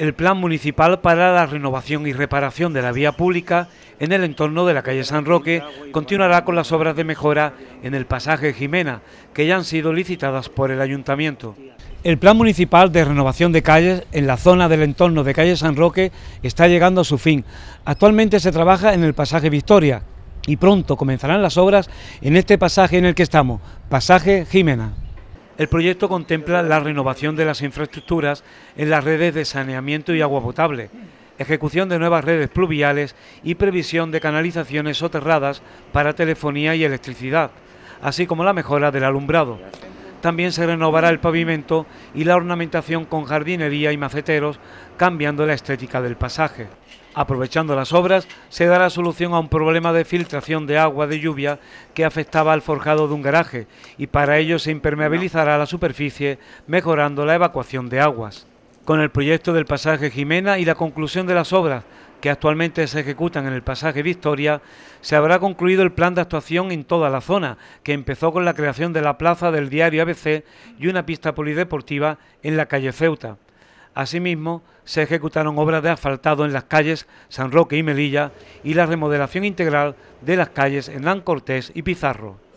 el Plan Municipal para la Renovación y Reparación de la Vía Pública en el entorno de la calle San Roque continuará con las obras de mejora en el pasaje Jimena, que ya han sido licitadas por el Ayuntamiento. El Plan Municipal de Renovación de Calles en la zona del entorno de calle San Roque está llegando a su fin. Actualmente se trabaja en el pasaje Victoria y pronto comenzarán las obras en este pasaje en el que estamos, pasaje Jimena. El proyecto contempla la renovación de las infraestructuras en las redes de saneamiento y agua potable, ejecución de nuevas redes pluviales y previsión de canalizaciones soterradas para telefonía y electricidad, así como la mejora del alumbrado. También se renovará el pavimento y la ornamentación con jardinería y maceteros, cambiando la estética del pasaje. Aprovechando las obras, se dará solución a un problema de filtración de agua de lluvia que afectaba al forjado de un garaje y para ello se impermeabilizará la superficie, mejorando la evacuación de aguas. Con el proyecto del pasaje Jimena y la conclusión de las obras, que actualmente se ejecutan en el pasaje Victoria, se habrá concluido el plan de actuación en toda la zona, que empezó con la creación de la plaza del diario ABC y una pista polideportiva en la calle Ceuta. Asimismo, se ejecutaron obras de asfaltado en las calles San Roque y Melilla y la remodelación integral de las calles Hernán Cortés y Pizarro.